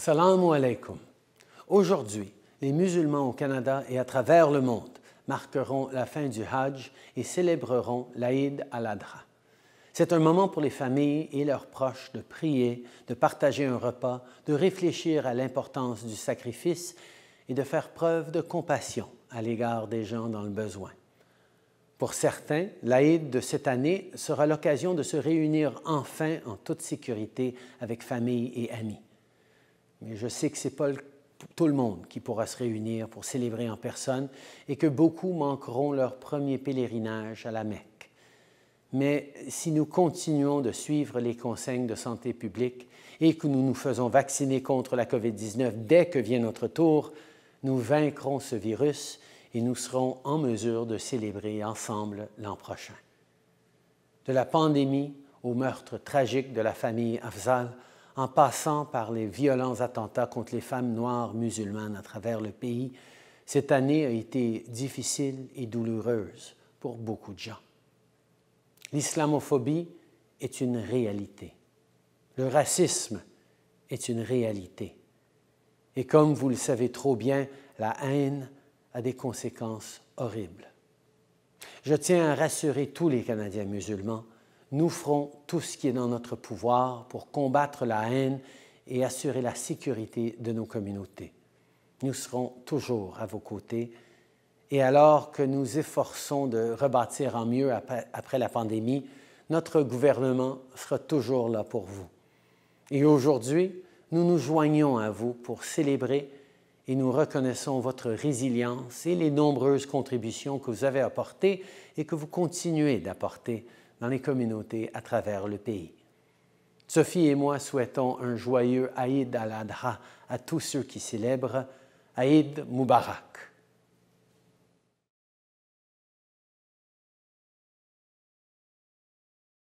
Assalamu alaikum. Aujourd'hui, les musulmans au Canada et à travers le monde marqueront la fin du Hajj et célébreront l'Aïd al-Adha. C'est un moment pour les familles et leurs proches de prier, de partager un repas, de réfléchir à l'importance du sacrifice et de faire preuve de compassion à l'égard des gens dans le besoin. Pour certains, l'Aïd de cette année sera l'occasion de se réunir enfin en toute sécurité avec famille et amis mais je sais que ce n'est pas tout le monde qui pourra se réunir pour célébrer en personne et que beaucoup manqueront leur premier pèlerinage à la Mecque. Mais si nous continuons de suivre les consignes de santé publique et que nous nous faisons vacciner contre la COVID-19 dès que vient notre tour, nous vaincrons ce virus et nous serons en mesure de célébrer ensemble l'an prochain. De la pandémie au meurtre tragique de la famille Afzal, en passant par les violents attentats contre les femmes noires musulmanes à travers le pays, cette année a été difficile et douloureuse pour beaucoup de gens. L'islamophobie est une réalité. Le racisme est une réalité. Et comme vous le savez trop bien, la haine a des conséquences horribles. Je tiens à rassurer tous les Canadiens musulmans nous ferons tout ce qui est dans notre pouvoir pour combattre la haine et assurer la sécurité de nos communautés. Nous serons toujours à vos côtés. Et alors que nous efforçons de rebâtir en mieux après la pandémie, notre gouvernement sera toujours là pour vous. Et aujourd'hui, nous nous joignons à vous pour célébrer et nous reconnaissons votre résilience et les nombreuses contributions que vous avez apportées et que vous continuez d'apporter dans les communautés à travers le pays. Sophie et moi souhaitons un joyeux Aïd al-Adha à tous ceux qui célèbrent Aïd Moubarak.